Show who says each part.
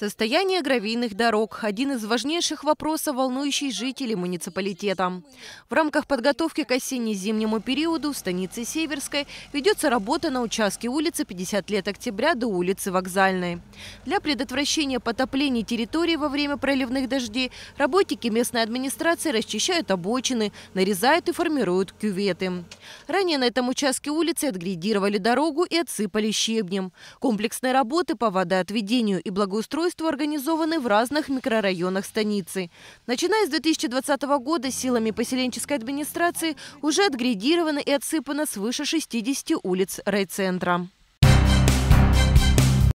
Speaker 1: Состояние гравийных дорог – один из важнейших вопросов, волнующий жителей муниципалитета. В рамках подготовки к осенне-зимнему периоду в станице Северской ведется работа на участке улицы 50 лет октября до улицы Вокзальной. Для предотвращения потоплений территории во время проливных дождей работники местной администрации расчищают обочины, нарезают и формируют кюветы. Ранее на этом участке улицы отгрейдировали дорогу и отсыпали щебнем. Комплексные работы по водоотведению и благоустройству устройства организованы в разных микрорайонах станицы. Начиная с 2020 года силами поселенческой администрации уже отгрейдировано и отсыпано свыше 60 улиц райцентра.